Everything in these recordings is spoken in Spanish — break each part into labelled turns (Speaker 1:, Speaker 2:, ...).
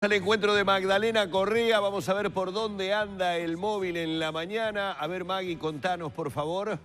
Speaker 1: Al encuentro de Magdalena Correa, vamos a ver por dónde anda el móvil en la mañana. A ver, Maggie, contanos, por favor.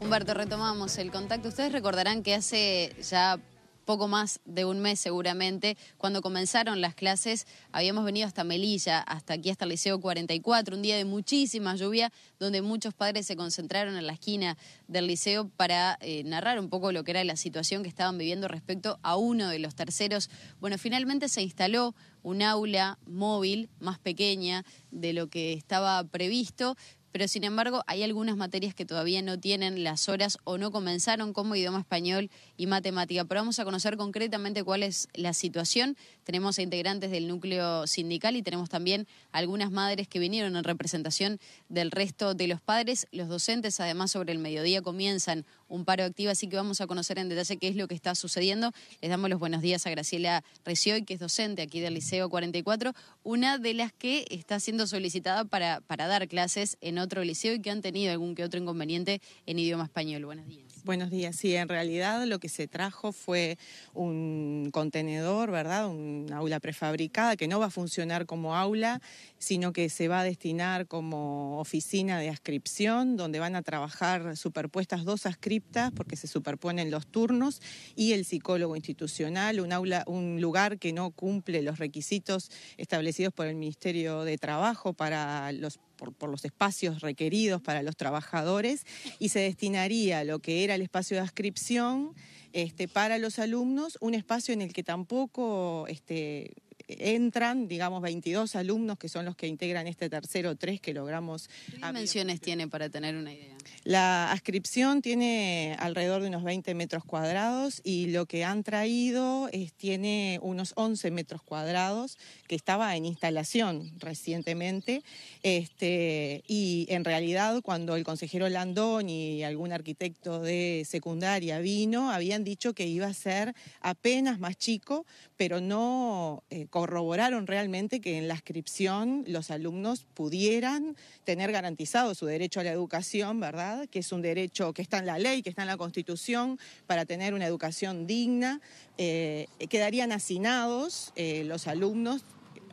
Speaker 2: Humberto, retomamos el contacto. Ustedes recordarán que hace ya poco más de un mes seguramente. Cuando comenzaron las clases habíamos venido hasta Melilla, hasta aquí, hasta el Liceo 44, un día de muchísima lluvia, donde muchos padres se concentraron en la esquina del liceo para eh, narrar un poco lo que era la situación que estaban viviendo respecto a uno de los terceros. Bueno, finalmente se instaló un aula móvil más pequeña de lo que estaba previsto, pero sin embargo hay algunas materias que todavía no tienen las horas o no comenzaron como idioma español y matemática. Pero vamos a conocer concretamente cuál es la situación. Tenemos integrantes del núcleo sindical y tenemos también algunas madres que vinieron en representación del resto de los padres. Los docentes además sobre el mediodía comienzan un paro activo, así que vamos a conocer en detalle qué es lo que está sucediendo. Les damos los buenos días a Graciela Recioy, que es docente aquí del Liceo 44, una de las que está siendo solicitada para, para dar clases en otro liceo y que han tenido algún que otro inconveniente en idioma español. Buenos días.
Speaker 3: Buenos días. Sí, en realidad lo que se trajo fue un contenedor, ¿verdad? Un aula prefabricada que no va a funcionar como aula, sino que se va a destinar como oficina de ascripción, donde van a trabajar superpuestas dos ascriptas, porque se superponen los turnos, y el psicólogo institucional, un aula, un lugar que no cumple los requisitos establecidos por el Ministerio de Trabajo para los por, los espacios requeridos para los trabajadores y se destinaría lo que era el espacio de adscripción, este, para los alumnos, un espacio en el que tampoco este, entran, digamos, 22 alumnos que son los que integran este tercero tres que logramos... ¿Qué dimensiones tiene para tener una idea? La ascripción tiene alrededor de unos 20 metros cuadrados y lo que han traído es, tiene unos 11 metros cuadrados que estaba en instalación recientemente. Este, y en realidad cuando el consejero Landón y algún arquitecto de secundaria vino, habían dicho que iba a ser apenas más chico, pero no eh, corroboraron realmente que en la ascripción los alumnos pudieran tener garantizado su derecho a la educación. ¿verdad? Que es un derecho que está en la ley, que está en la Constitución, para tener una educación digna. Eh, quedarían asignados eh, los alumnos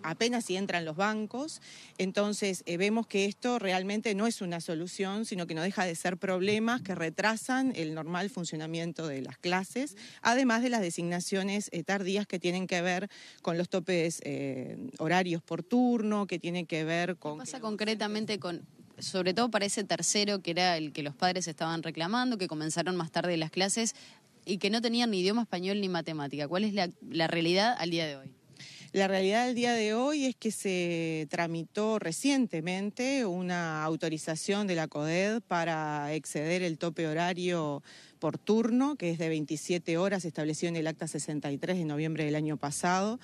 Speaker 3: apenas si entran los bancos. Entonces eh, vemos que esto realmente no es una solución, sino que no deja de ser problemas que retrasan el normal funcionamiento de las clases, además de las designaciones tardías que tienen que ver con los topes horarios por turno, que
Speaker 2: tienen que ver con... ¿Qué pasa concretamente con sobre todo para ese tercero que era el que los padres estaban reclamando, que comenzaron más tarde las clases y que no tenían ni idioma español ni matemática. ¿Cuál es la, realidad al día de hoy?
Speaker 3: La realidad al día de hoy es que se tramitó recientemente una autorización de la CODED para exceder el tope horario por turno, que es de 27 horas, establecido en el Acta 63 de noviembre del año pasado,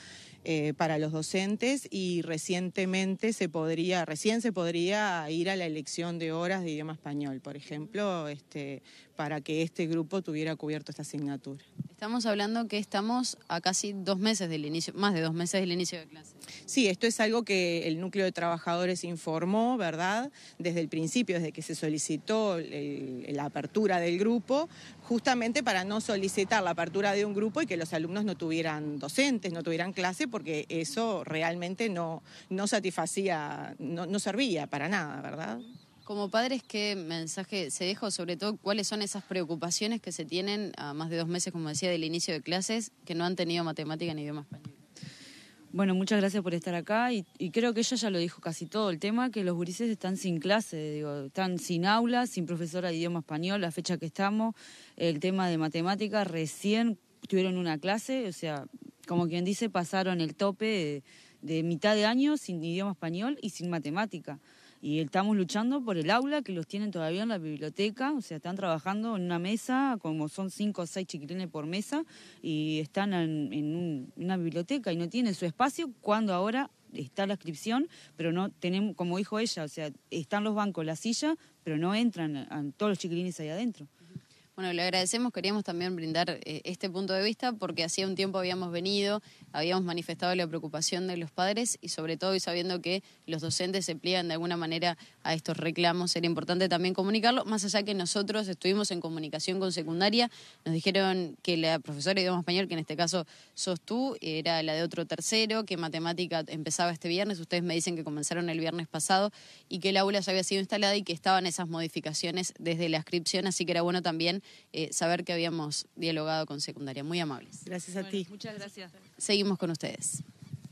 Speaker 3: eh, para los docentes y recientemente se podría, recién se podría ir a la elección de horas de idioma español, por ejemplo, este, para que este grupo tuviera cubierto esta asignatura.
Speaker 2: Estamos hablando que estamos a casi dos meses del inicio, más de dos meses del inicio de clase.
Speaker 3: Sí, esto es algo que el núcleo de trabajadores informó, ¿verdad? Desde el principio, desde que se solicitó la apertura del grupo, justamente para no solicitar la apertura de un grupo y que los alumnos no tuvieran docentes, no tuvieran clase, porque eso realmente no, satisfacía, no, servía para nada, ¿verdad?
Speaker 2: Como padres, ¿qué mensaje se dejó? Sobre todo, ¿cuáles son esas preocupaciones que se tienen a más de dos meses, como decía, del inicio de clases, que no han tenido matemática ni idiomas español?
Speaker 1: Bueno, muchas gracias por estar acá y, creo que ella ya lo dijo casi todo el tema, que los gurises están sin clase, están sin aula, sin profesora de idioma español, la fecha que estamos, el tema de matemática, recién tuvieron una clase, o sea, como quien dice, pasaron el tope de mitad de año sin idioma español y sin matemática y estamos luchando por el aula que los tienen todavía en la biblioteca, o sea, están trabajando en una mesa, como son cinco o seis chiquilines por mesa, y están en, una biblioteca y no tienen su espacio cuando ahora está la inscripción, pero no tenemos, como dijo ella, o sea, están los bancos, la silla, pero no entran todos los chiquilines
Speaker 2: ahí adentro. Bueno, le agradecemos, queríamos también brindar eh, este punto de vista porque hacía un tiempo habíamos venido, habíamos manifestado la preocupación de los padres y sobre todo y sabiendo que los docentes se pliegan de alguna manera a estos reclamos, era importante también comunicarlo, más allá que nosotros estuvimos en comunicación con secundaria, nos dijeron que la profesora de idioma español, que en este caso sos tú, era la de otro tercero, que matemática empezaba este viernes, ustedes me dicen que comenzaron el viernes pasado y que el aula ya había sido instalada y que estaban esas modificaciones desde la inscripción, así que era bueno también eh, saber que habíamos dialogado con secundaria. Muy amables.
Speaker 1: Gracias a ti. Muchas gracias.
Speaker 2: Seguimos con ustedes.